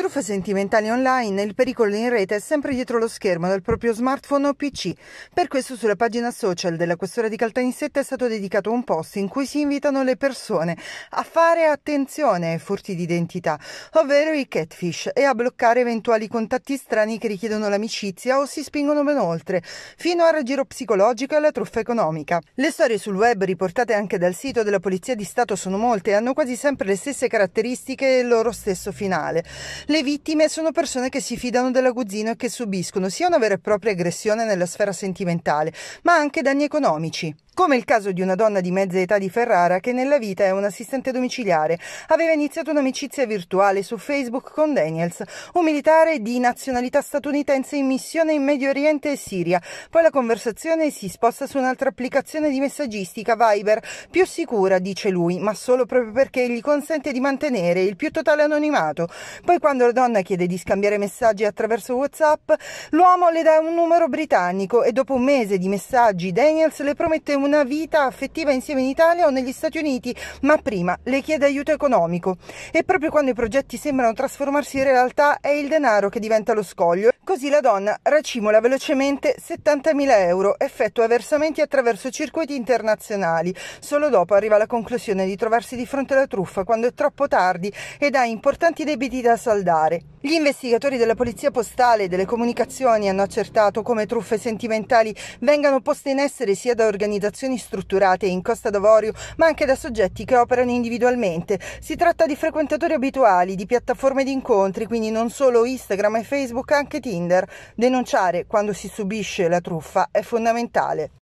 Truffe sentimentali online, il pericolo in rete è sempre dietro lo schermo del proprio smartphone o PC. Per questo sulla pagina social della Questura di Caltanissetta è stato dedicato un post in cui si invitano le persone a fare attenzione ai furti di identità, ovvero i catfish, e a bloccare eventuali contatti strani che richiedono l'amicizia o si spingono ben oltre, fino al raggiro psicologico e alla truffa economica. Le storie sul web riportate anche dal sito della Polizia di Stato sono molte e hanno quasi sempre le stesse caratteristiche e il loro stesso finale. Le vittime sono persone che si fidano dell'aguzzino e che subiscono sia una vera e propria aggressione nella sfera sentimentale, ma anche danni economici come il caso di una donna di mezza età di Ferrara che nella vita è un assistente domiciliare. Aveva iniziato un'amicizia virtuale su Facebook con Daniels, un militare di nazionalità statunitense in missione in Medio Oriente e Siria. Poi la conversazione si sposta su un'altra applicazione di messaggistica, Viber, più sicura, dice lui, ma solo proprio perché gli consente di mantenere il più totale anonimato. Poi quando la donna chiede di scambiare messaggi attraverso WhatsApp, l'uomo le dà un numero britannico e dopo un mese di messaggi Daniels le promette un una vita affettiva insieme in Italia o negli Stati Uniti, ma prima le chiede aiuto economico. E proprio quando i progetti sembrano trasformarsi in realtà è il denaro che diventa lo scoglio. Così la donna racimola velocemente 70.000 euro, effettua versamenti attraverso circuiti internazionali. Solo dopo arriva alla conclusione di trovarsi di fronte alla truffa quando è troppo tardi ed ha importanti debiti da saldare. Gli investigatori della Polizia Postale e delle Comunicazioni hanno accertato come truffe sentimentali vengano poste in essere sia da organizzazioni strutturate in Costa d'Avorio, ma anche da soggetti che operano individualmente. Si tratta di frequentatori abituali di piattaforme di incontri, quindi non solo Instagram e Facebook, anche Tinder. Denunciare quando si subisce la truffa è fondamentale.